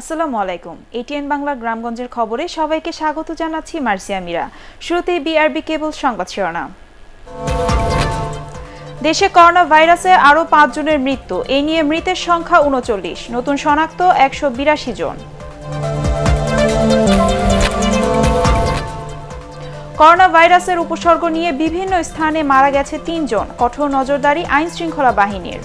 আসসালামু আলাইকুম এটিএন বাংলা গ্রামগঞ্জের খবরে সবাইকে স্বাগত জানাচ্ছি মার্সিয়া মিরা শুরুতে বিআরবি কেবল সংবাদ শিরোনা দেশে করোনা ভাইরাসে আরও পাঁচজনের মৃত্যু এ নিয়ে মৃতের সংখ্যা উনচল্লিশ নতুন শনাক্ত একশো বিরাশি জন করোনা ভাইরাসের উপসর্গ নিয়ে বিভিন্ন স্থানে মারা গেছে তিনজন কঠোর নজরদারি আইন শৃঙ্খলা বাহিনীর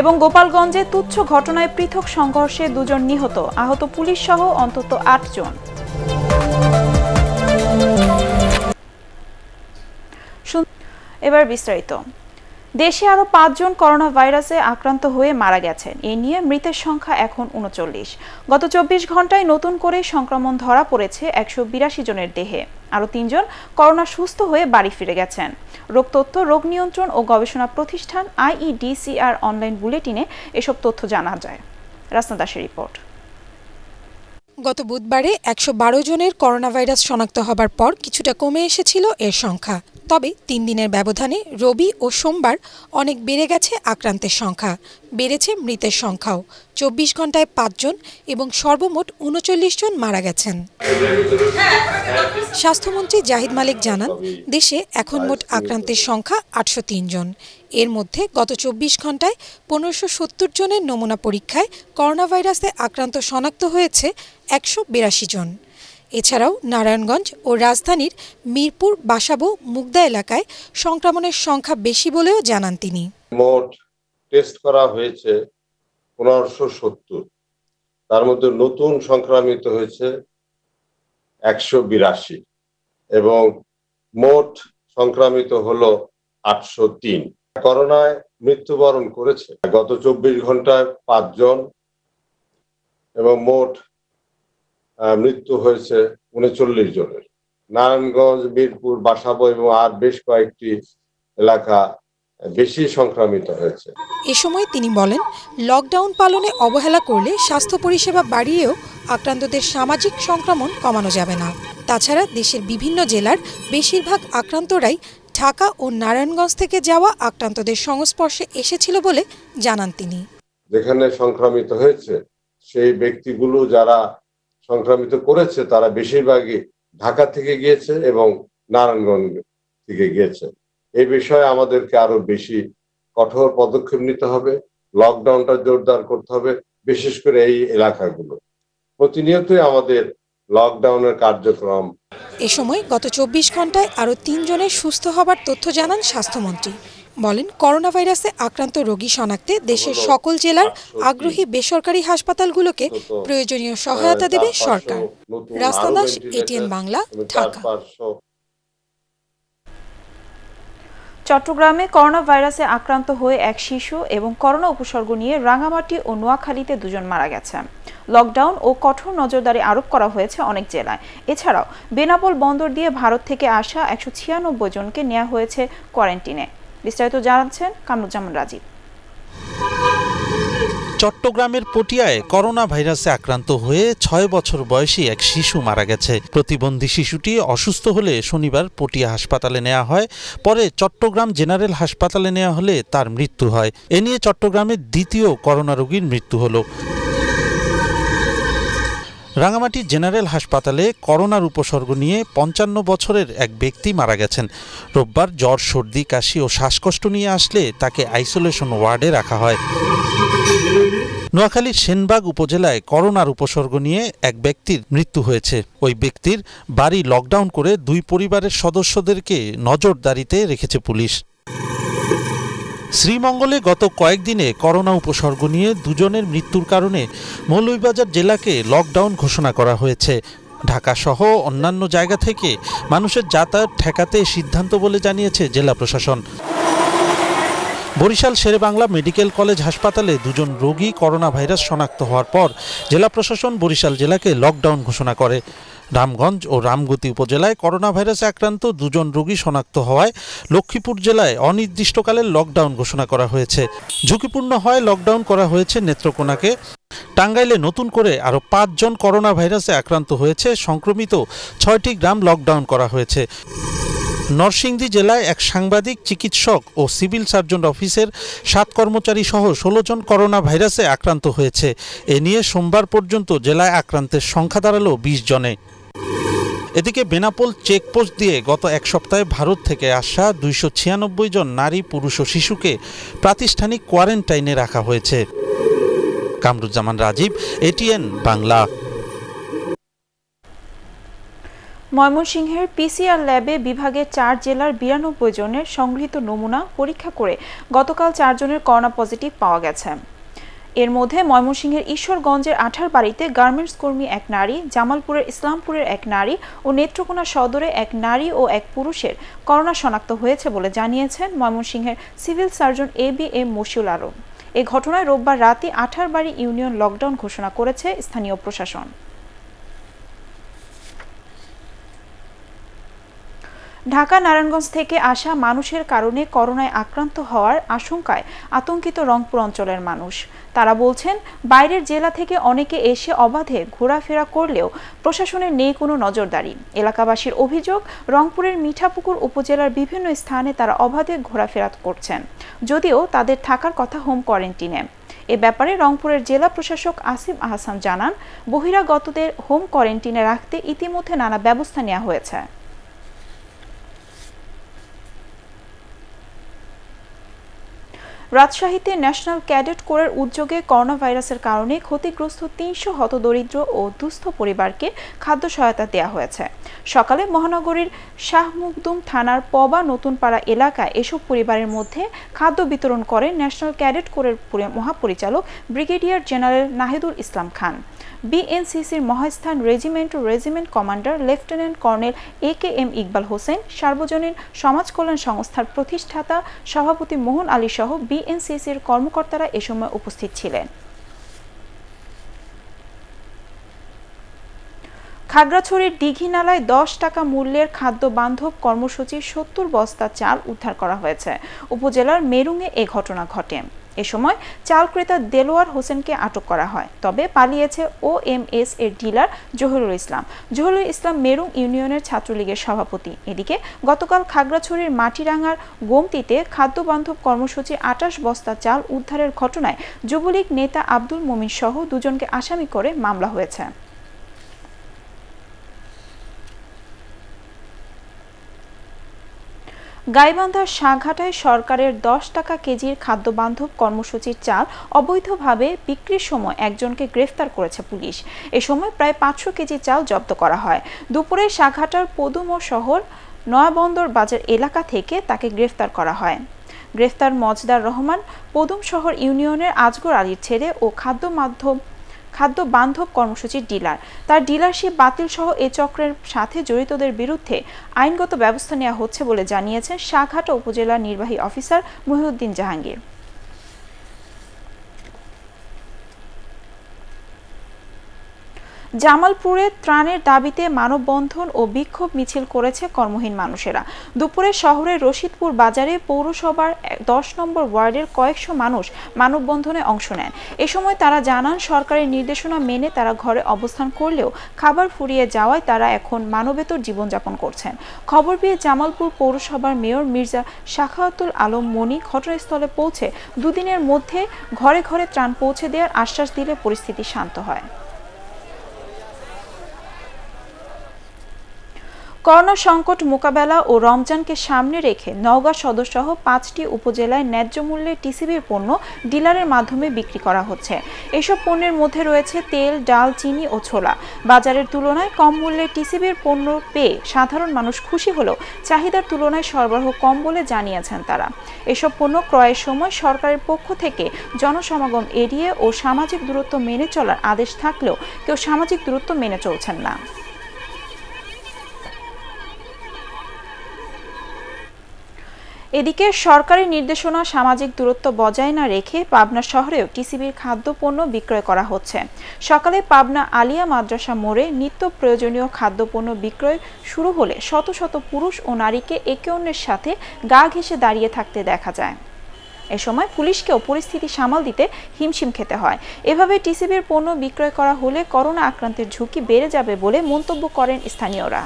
এবং গোপালগঞ্জে তুচ্ছ ঘটনায় পৃথক সংঘর্ষে দুজন নিহত আহত পুলিশ সহ অন্তত আটজন এবার বিস্তারিত দেশে আরও পাঁচজন করোনা ভাইরাসে আক্রান্ত হয়ে মারা গেছেন এ নিয়ে মৃতের সংখ্যা এখন উনচল্লিশ গত চব্বিশ ঘন্টায় নতুন করে সংক্রমণ ধরা পড়েছে একশো বিরাশি জনের দেহে আরও তিনজন করোনা সুস্থ হয়ে বাড়ি ফিরে গেছেন রোগ তথ্য রোগ নিয়ন্ত্রণ ও গবেষণা প্রতিষ্ঠান আইইডিসিআর অনলাইন বুলেটিনে এসব তথ্য জানা যায় রাস্তা দাসের রিপোর্ট গত বুধবারে একশো জনের করোনা ভাইরাস শনাক্ত হবার পর কিছুটা কমে এসেছিল এর সংখ্যা তবে তিন দিনের ব্যবধানে রবি ও সোমবার অনেক বেড়ে গেছে আক্রান্তের সংখ্যা বেড়েছে মৃতের সংখ্যাও চব্বিশ ঘন্টায় পাঁচজন এবং সর্বমোট উনচল্লিশ জন মারা গেছেন স্বাস্থ্যমন্ত্রী জাহিদ মালিক জানান দেশে এখন মোট আক্রান্তের সংখ্যা আটশো জন এর মধ্যে গত চব্বিশ ঘন্টায় পনেরোশো সত্তর জনের নমুনা পরীক্ষায় করোনা ভাইরাসে আক্রান্ত শনাক্ত হয়েছে একশো বিরাশি জন এছাড়াও নারায়ণগঞ্জ ও রাজধানীর মিরপুর বাসাবো মুগদা এলাকায় সংক্রমণের সংখ্যা বেশি বলেও জানান তিনি মোট টেস্ট করা হয়েছে পনেরোশো সত্তর তার মধ্যে নতুন সংক্রামিত হয়েছে একশো বিরাশি এবং মোট সংক্রামিত হলো আটশো তিন করোনায় মৃত্যুবরণ করেছে গত চব্বিশ ঘন্টায় পাঁচজন এবং মোট মৃত্যু হয়েছে উনচল্লিশ জনের নারায়ণগঞ্জ বীরপুর বাসাবো এবং আর বেশ কয়েকটি এলাকা বেশি সংক্রামিত হয়েছে এ সময় তিনি বলেন লকডাউন পালনে অবহেলা করলে স্বাস্থ্য পরিষেবা বাড়িয়েও আক্রান্তদের সামাজিক সংক্রমণ কমানো যাবে না তাছাড়া দেশের বিভিন্ন জেলার বেশিরভাগ আক্রান্তরাই ঢাকা ও নারায়ণগঞ্জ থেকে যাওয়া আক্রান্তদের সংস্পর্শে এসেছিল বলে জানান তিনি যেখানে সংক্রামিত হয়েছে সেই ব্যক্তিগুলো যারা সংক্রামিত করেছে তারা বেশিরভাগই ঢাকা থেকে গিয়েছে এবং নারায়ণগঞ্জ থেকে গিয়েছে এই বিষয়ে আমাদেরকে আরো বেশি কঠোর পদক্ষেপ নিতে হবে লকডাউনটা জোরদার করতে হবে বিশেষ করে এই এলাকাগুলো প্রতিনিয়তই আমাদের লকডাউনের কার্যক্রম এ সময় গত চব্বিশ ঘন্টায় আরও তিনজনের সুস্থ হবার তথ্য জানান স্বাস্থ্যমন্ত্রী বলেন করোনা ভাইরাসে আক্রান্ত রোগী শনাক্তে দেশের সকল জেলার আগ্রহী বেসরকারি হাসপাতালগুলোকে প্রয়োজনীয় সহায়তা দেবে সরকার রাস্তা দাস এটিএন বাংলা ঢাকা চট্টগ্রামে করোনা ভাইরাসে আক্রান্ত হয়ে এক শিশু এবং করোনা উপসর্গ নিয়ে রাঙামাটি ও নোয়াখালীতে দুজন মারা গেছে লকডাউন ও কঠোর নজরদারি আরোপ করা হয়েছে অনেক জেলায় এছাড়াও বেনাপোল বন্দর দিয়ে ভারত থেকে আসা একশো ছিয়ানব্বই জনকে নেওয়া হয়েছে কোয়ারেন্টিনে বিস্তারিত জানাচ্ছেন কামরুজ্জামান রাজীব চট্টগ্রামের পটিয়ায় করোনা ভাইরাসে আক্রান্ত হয়ে ছয় বছর বয়সী এক শিশু মারা গেছে প্রতিবন্ধী শিশুটি অসুস্থ হলে শনিবার পটিয়া হাসপাতালে নেওয়া হয় পরে চট্টগ্রাম জেনারেল হাসপাতালে নেওয়া হলে তার মৃত্যু হয় এ নিয়ে চট্টগ্রামের দ্বিতীয় করোনা রোগীর মৃত্যু হলো রাঙামাটি জেনারেল হাসপাতালে করোনার উপসর্গ নিয়ে পঞ্চান্ন বছরের এক ব্যক্তি মারা গেছেন রোববার জ্বর সর্দি কাশি ও শ্বাসকষ্ট নিয়ে আসলে তাকে আইসোলেশন ওয়ার্ডে রাখা হয় নোয়াখালীর সেনবাগ উপজেলায় করোনার উপসর্গ নিয়ে এক ব্যক্তির মৃত্যু হয়েছে ওই ব্যক্তির বাড়ি লকডাউন করে দুই পরিবারের সদস্যদেরকে নজরদারিতে রেখেছে পুলিশ শ্রীমঙ্গলে গত কয়েকদিনে করোনা উপসর্গ নিয়ে দুজনের মৃত্যুর কারণে মৌলভীবাজার জেলাকে লকডাউন ঘোষণা করা হয়েছে ঢাকাসহ অন্যান্য জায়গা থেকে মানুষের যাতায়াত ঠেকাতে সিদ্ধান্ত বলে জানিয়েছে জেলা প্রশাসন বরিশাল শেরেবাংলা মেডিকেল কলেজ হাসপাতালে দুজন রোগী করোনা ভাইরাস শনাক্ত হওয়ার পর জেলা প্রশাসন বরিশাল জেলাকে লকডাউন ঘোষণা করে রামগঞ্জ ও রামগতি উপজেলায় করোনা ভাইরাসে আক্রান্ত দুজন রোগী শনাক্ত হওয়ায় লক্ষ্মীপুর জেলায় অনির্দিষ্টকালের লকডাউন ঘোষণা করা হয়েছে ঝুঁকিপূর্ণ হয় লকডাউন করা হয়েছে নেত্রকোনাকে টাঙ্গাইলে নতুন করে আরও পাঁচজন করোনা ভাইরাসে আক্রান্ত হয়েছে সংক্রমিত ছয়টি গ্রাম লকডাউন করা হয়েছে নরসিংদী জেলায় এক সাংবাদিক চিকিৎসক ও সিভিল সার্জন অফিসের সাত কর্মচারী সহ ষোলো জন করোনা ভাইরাসে আক্রান্ত হয়েছে এ নিয়ে সোমবার পর্যন্ত জেলায় আক্রান্তের সংখ্যা দাঁড়ালো বিশ জনে এদিকে বেনাপোল চেকপোস্ট দিয়ে গত এক সপ্তাহে ভারত থেকে আসা দুইশো ছিয়ানব্বই জন নারী পুরুষ ও শিশুকে প্রাতিষ্ঠানিক কোয়ারেন্টাইনে রাখা হয়েছে কামরুজ্জামান রাজীব এটিএন বাংলা ময়মনসিংহের পিসিআর ল্যাবে বিভাগে চার জেলার বিরানব্বই জনের সংগৃহীত নমুনা পরীক্ষা করে গতকাল চারজনের করোনা পজিটিভ পাওয়া গেছে এর মধ্যে ময়মনসিংহের ঈশ্বরগঞ্জের আঠার বাড়িতে গার্মেন্টস কর্মী এক নারী জামালপুরের ইসলামপুরের এক নারী ও নেত্রকোনা সদরে এক নারী ও এক পুরুষের করোনা শনাক্ত হয়েছে বলে জানিয়েছেন ময়মনসিংহের civil surgeon A B M Mashiul Alam এ ঘটনায় রোববার রাতে আঠারবাড়ি ইউনিয়ন লকডাউন ঘোষণা করেছে স্থানীয় প্রশাসন ঢাকা নারায়ণগঞ্জ থেকে আসা মানুষের কারণে করোনায় আক্রান্ত হওয়ার আশঙ্কায় আতঙ্কিত রংপুর অঞ্চলের মানুষ তারা বলছেন বাইরের জেলা থেকে অনেকে এসে অবাধে ঘোরাফেরা করলেও প্রশাসনের নেই কোনো নজরদারি এলাকাবাসীর অভিযোগ রংপুরের মিঠাপুকুর উপজেলার বিভিন্ন স্থানে তারা অবাধে ঘোরাফেরা করছেন যদিও তাদের থাকার কথা হোম কোয়ারেন্টিনে এ ব্যাপারে রংপুরের জেলা প্রশাসক আসিফ আহসান জানান বহিরাগতদের হোম কোয়ারেন্টিনে রাখতে ইতিমধ্যে নানা ব্যবস্থা নেওয়া হয়েছে রাজশাহীতে ন্যাশনাল ক্যাডেট কোরের উদ্যোগে করোনা ভাইরাসের কারণে ক্ষতিগ্রস্ত তিনশো হতদরিদ্র ও দুস্থ পরিবারকে খাদ্য সহায়তা দেওয়া হয়েছে সকালে মহানগরীর শাহমুকদুম থানার পবা নতুনপাড়া এলাকায় এসব পরিবারের মধ্যে খাদ্য বিতরণ করেন ন্যাশনাল ক্যাডেট কোরের মহাপরিচালক ব্রিগেডিয়ার জেনারেল নাহিদুল ইসলাম খান বিএনসিসির মহাস্থান রেজিমেন্ট ও regiment commander lieutenant colonel A K M Iqbal Hossain সার্বজনীন সমাজ কল্যাণ সংস্থার প্রতিষ্ঠাতা সভাপতি মোহন আলী সহ বিএনসিসির কর্মকর্তারা এ সময় উপস্থিত ছিলেন খাগড়াছড়ির দিঘিনালায় দশ টাকা মূল্যের খাদ্য বান্ধব কর্মসূচির সত্তর বস্তা চাল উদ্ধার করা হয়েছে উপজেলার মেরুঙে এ ঘটনা ঘটে এ সময় চাল ক্রেতা দেলোয়ার হোসেনকে আটক করা হয় তবে পালিয়েছে ও এম এস এর ডিলার জহুরুল ইসলাম জহিরুল ইসলাম মেরুং ইউনিয়নের ছাত্রলীগের সভাপতি এদিকে গতকাল খাগড়াছড়ির মাটিরাঙ্গার গোমতিতে খাদ্যবান্ধব কর্মসূচি আটাশ বস্তা চাল উদ্ধারের ঘটনায় যুবলীগ নেতা আব্দুল মোমিন সহ দুজনকে আসামি করে মামলা হয়েছে গাইবান্ধার সাঘাটায় সরকারের দশ টাকা কেজির খাদ্যবান্ধব কর্মসূচির চাল অবৈধভাবে বিক্রির সময় একজনকে গ্রেফতার করেছে পুলিশ এ সময় প্রায় পাঁচশো কেজি চাল জব্দ করা হয় দুপুরে সাঘাটার পদুম শহর নয়াবন্দর বাজার এলাকা থেকে তাকে গ্রেফতার করা হয় গ্রেফতার মজদার রহমান পদুম শহর ইউনিয়নের আজগর আলীর ছেলে ও খাদ্য মাধ্যম খাদ্য বান্ধব কর্মসূচির ডিলার তার ডিলারশিপ বাতিল সহ এ চক্রের সাথে জড়িতদের বিরুদ্ধে আইনগত ব্যবস্থা নেওয়া হচ্ছে বলে জানিয়েছেন শাহঘাটা উপজেলা নির্বাহী অফিসার মহিউদ্দিন জাহাঙ্গীর জামালপুরে ত্রাণের দাবিতে মানববন্ধন ও বিক্ষোভ মিছিল করেছে কর্মহীন মানুষেরা দুপুরে শহরের রশিদপুর বাজারে পৌরসভার দশ নম্বর ওয়ার্ডের কয়েকশো মানুষ মানববন্ধনে অংশ নেন এ সময় তারা জানান সরকারের নির্দেশনা মেনে তারা ঘরে অবস্থান করলেও খাবার ফুরিয়ে যাওয়ায় তারা এখন মানবেতর জীবনযাপন করছেন খবর পেয়ে জামালপুর পৌরসভার মেয়র মির্জা শাখাতুল আলম মনি ঘটনাস্থলে পৌঁছে দুদিনের মধ্যে ঘরে ঘরে ত্রাণ পৌঁছে দেওয়ার আশ্বাস দিলে পরিস্থিতি শান্ত হয় করোনা সংকট মোকাবেলা ও রমজানকে সামনে রেখে নওগাঁ সদরসহ পাঁচটি উপজেলায় ন্যায্য মূল্যে টিসিবির পণ্য ডিলারের মাধ্যমে বিক্রি করা হচ্ছে এসব পণ্যের মধ্যে রয়েছে তেল ডাল চিনি ও ছোলা বাজারের তুলনায় কম মূল্যে টিসিবির পণ্য পেয়ে সাধারণ মানুষ খুশি হলেও চাহিদার তুলনায় সরবরাহ কম বলে জানিয়েছেন তারা এসব পণ্য ক্রয়ের সময় সরকারের পক্ষ থেকে জনসমাগম এড়িয়ে ও সামাজিক দূরত্ব মেনে চলার আদেশ থাকলেও কেউ সামাজিক দূরত্ব মেনে চলছেন না এদিকে সরকারি নির্দেশনা সামাজিক দূরত্ব বজায় না রেখে পাবনা শহরেও টিসিবির খাদ্যপণ্য বিক্রয় করা হচ্ছে সকালে পাবনা আলিয়া মাদ্রাসা মোড়ে নিত্য প্রয়োজনীয় খাদ্যপণ্য বিক্রয় শুরু হলে শত শত পুরুষ ও নারীকে একে অন্যের সাথে গা ঘেঁষে দাঁড়িয়ে থাকতে দেখা যায় এ সময় পুলিশকেও পরিস্থিতি সামাল দিতে হিমশিম খেতে হয় এভাবে টিসিবির পণ্য বিক্রয় করা হলে করোনা আক্রান্তের ঝুঁকি বেড়ে যাবে বলে মন্তব্য করেন স্থানীয়রা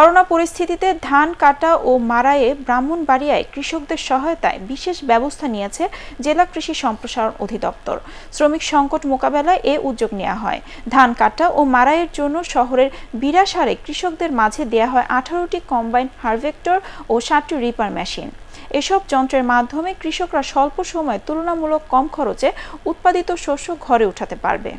করোনা পরিস্থিতিতে ধান কাটা ও মারায়ে ব্রাহ্মণবাড়িয়ায় কৃষকদের সহায়তায় বিশেষ ব্যবস্থা নিয়েছে জেলা কৃষি সম্প্রসারণ অধিদপ্তর শ্রমিক সংকট মোকাবেলায় এ উদ্যোগ নেওয়া হয় ধান কাটা ও মারাইয়ের জন্য শহরের বিরাসারে কৃষকদের মাঝে দেয়া হয় আঠারোটি কম্বাইন হারভেক্টর ও ষাটটি রিপার মেশিন এসব যন্ত্রের মাধ্যমে কৃষকরা স্বল্প সময়ে তুলনামূলক কম খরচে উৎপাদিত শস্য ঘরে উঠাতে পারবে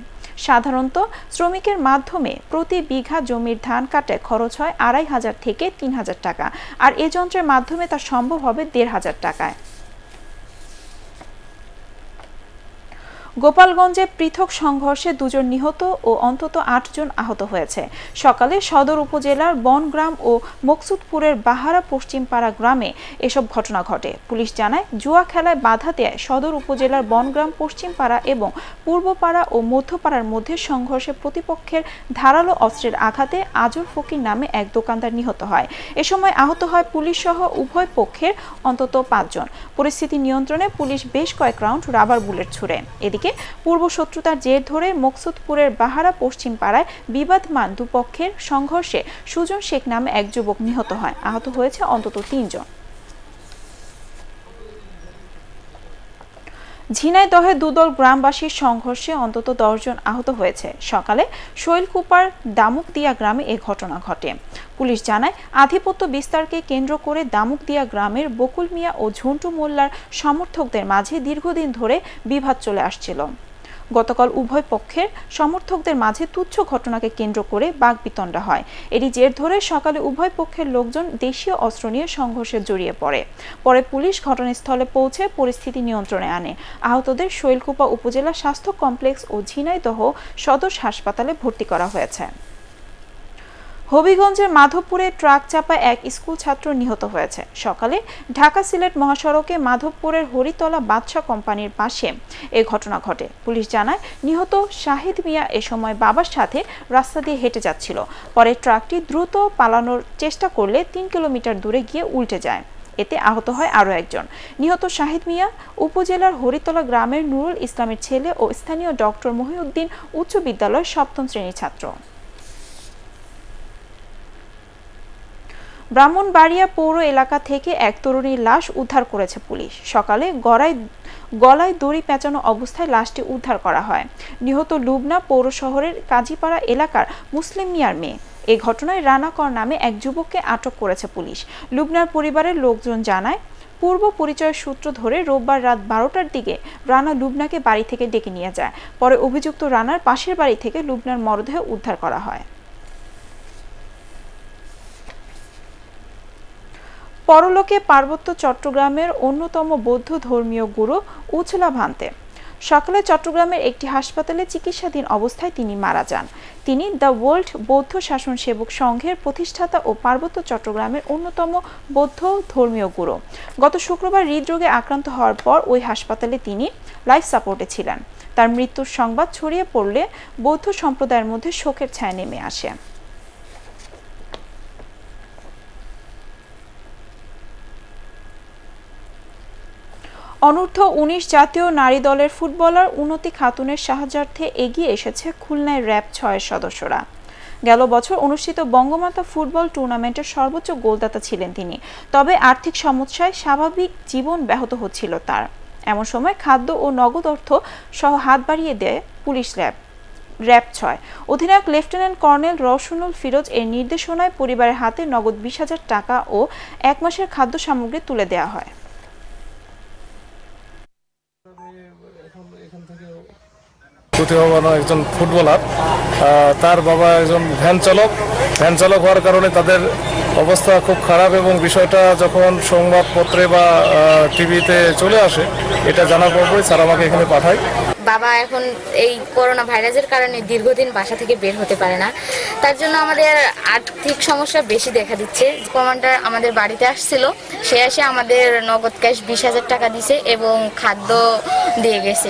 সাধারণত শ্রমিকের মাধ্যমে প্রতি বিঘা জমির ধান কাটে খরচ হয় আড়াই হাজার থেকে তিন হাজার টাকা আর এ যন্ত্রের মাধ্যমে তা সম্ভব হবে দেড় হাজার টাকায় গোপালগঞ্জে পৃথক সংঘর্ষে দুজন নিহত ও অন্তত আটজন আহত হয়েছে সকালে সদর উপজেলার বনগ্রাম ও মকসুদপুরের বাহারা পশ্চিমপাড়া গ্রামে এসব ঘটনা ঘটে পুলিশ জানায় জুয়া খেলায় বাধা দেয় সদর উপজেলার বনগ্রাম পশ্চিমপাড়া এবং পূর্বপাড়া ও মধ্যপাড়ার মধ্যে সংঘর্ষে প্রতিপক্ষের ধারালো অস্ত্রের আঘাতে আজর ফকির নামে এক দোকানদার নিহত হয় এ সময় আহত হয় পুলিশ সহ উভয় পক্ষের অন্তত পাঁচজন পরিস্থিতি নিয়ন্ত্রণে পুলিশ বেশ কয়েক রাউন্ড রাবার বুলেট ছুড়ে এদিকে থেকে পূর্ব শত্রুতার জের ধরে মকসুদপুরের বাহারা পশ্চিম পাড়ায় বিবাদমান দুপক্ষের সংঘর্ষে সুজন শেখ নামে এক যুবক নিহত হয় আহত হয়েছে অন্তত তিনজন ঝিনাইদহে দুদল গ্রামবাসীর সংঘর্ষে অন্তত দশজন আহত হয়েছে সকালে শৈলকুপার দামুকদিয়া গ্রামে এ ঘটনা ঘটে পুলিশ জানায় আধিপত্য বিস্তারকে কেন্দ্র করে দামুকদিয়া গ্রামের বকুল মিয়া ও ঝন্টু মোল্লার সমর্থকদের মাঝে দীর্ঘদিন ধরে বিভাদ চলে আসছিল গতকাল উভয় পক্ষের সমর্থকদের মাঝে তুচ্ছ ঘটনাকে কেন্দ্র করে বিতণ্ডা হয় এটি জের ধরে সকালে উভয় পক্ষের লোকজন দেশীয় অস্ত্র নিয়ে সংঘর্ষে জড়িয়ে পড়ে পরে পুলিশ ঘটনাস্থলে পৌঁছে পরিস্থিতি নিয়ন্ত্রণে আনে আহতদের শৈলকুপা উপজেলা স্বাস্থ্য কমপ্লেক্স ও ঝিনাইদহ সদর হাসপাতালে ভর্তি করা হয়েছে হবিগঞ্জের মাধবপুরে ট্রাক চাপা এক স্কুল ছাত্র নিহত হয়েছে সকালে ঢাকা সিলেট মহাসড়কে মাধবপুরের হরিতলা বাদশা কোম্পানির পাশে এ ঘটনা ঘটে পুলিশ জানায় নিহত শাহিদ মিয়া এ সময় বাবার সাথে রাস্তা দিয়ে হেঁটে যাচ্ছিল পরে ট্রাকটি দ্রুত পালানোর চেষ্টা করলে তিন কিলোমিটার দূরে গিয়ে উল্টে যায় এতে আহত হয় আরও একজন নিহত শাহিদ মিয়া উপজেলার হরিতলা গ্রামের নুরুল ইসলামের ছেলে ও স্থানীয় ডক্টর মহিউদ্দিন উচ্চ বিদ্যালয়ের সপ্তম শ্রেণীর ছাত্র ব্রাহ্মণবাড়িয়া পৌর এলাকা থেকে এক তরুণীর লাশ উদ্ধার করেছে পুলিশ সকালে গড়ায় গলায় দড়ি পেঁচানো অবস্থায় লাশটি উদ্ধার করা হয় নিহত লুবনা পৌর শহরের কাজীপাড়া এলাকার মুসলিম মিয়ার মেয়ে এ ঘটনায় রানাকর নামে এক যুবককে আটক করেছে পুলিশ লুবনার পরিবারের লোকজন জানায় পূর্ব পরিচয়ের সূত্র ধরে রোববার রাত বারোটার দিকে রানা লুবনাকে বাড়ি থেকে ডেকে নিয়ে যায় পরে অভিযুক্ত রানার পাশের বাড়ি থেকে লুবনার মরদেহ উদ্ধার করা হয় পরলোকে পার্বত্য চট্টগ্রামের অন্যতম বৌদ্ধ ধর্মীয় গুরু উছলা ভান্তে সকালে চট্টগ্রামের একটি হাসপাতালে চিকিৎসাধীন অবস্থায় তিনি মারা যান তিনি দ্য ওয়ার্ল্ড বৌদ্ধ শাসন সেবক সংঘের প্রতিষ্ঠাতা ও পার্বত্য চট্টগ্রামের অন্যতম বৌদ্ধ ধর্মীয় গুরু গত শুক্রবার হৃদরোগে আক্রান্ত হওয়ার পর ওই হাসপাতালে তিনি লাইফ সাপোর্টে ছিলেন তার মৃত্যুর সংবাদ ছড়িয়ে পড়লে বৌদ্ধ সম্প্রদায়ের মধ্যে শোকের ছায়া নেমে আসে অনূর্ধ্ব উনিশ জাতীয় নারী দলের ফুটবলার উন্নতি খাতুনের সাহায্যার্থে এগিয়ে এসেছে খুলনায় র্যাব ছয়ের সদস্যরা গেল বছর অনুষ্ঠিত বঙ্গমাতা ফুটবল টুর্নামেন্টের সর্বোচ্চ গোলদাতা ছিলেন তিনি তবে আর্থিক সমস্যায় স্বাভাবিক জীবন ব্যাহত হচ্ছিল তার এমন সময় খাদ্য ও নগদ অর্থ সহ হাত বাড়িয়ে দেয় পুলিশ র্যাব র্যাব ছয় অধিনায়ক লেফটেন্যান্ট কর্নেল রসুনুল ফিরোজ এর নির্দেশনায় পরিবারের হাতে নগদ বিশ হাজার টাকা ও এক মাসের খাদ্য সামগ্রী তুলে দেওয়া হয় প্রতিভাবান একজন ফুটবলার তার বাবা একজন ভ্যান চালক ভ্যান চালক হওয়ার কারণে তাদের অবস্থা খুব খারাপ এবং বিষয়টা যখন সংবাদপত্রে বা টিভিতে চলে আসে এটা জানার পরে স্যার আমাকে এখানে পাঠায় বাবা এখন এই করোনা ভাইরাসের কারণে দীর্ঘদিন বাসা থেকে বের হতে পারে না তার জন্য আমাদের আর্থিক সমস্যা বেশি দেখা দিচ্ছে কমান্ডার আমাদের বাড়িতে আসছিল সে এসে আমাদের নগদ ক্যাশ বিশ হাজার টাকা দিছে এবং খাদ্য দিয়ে গেছে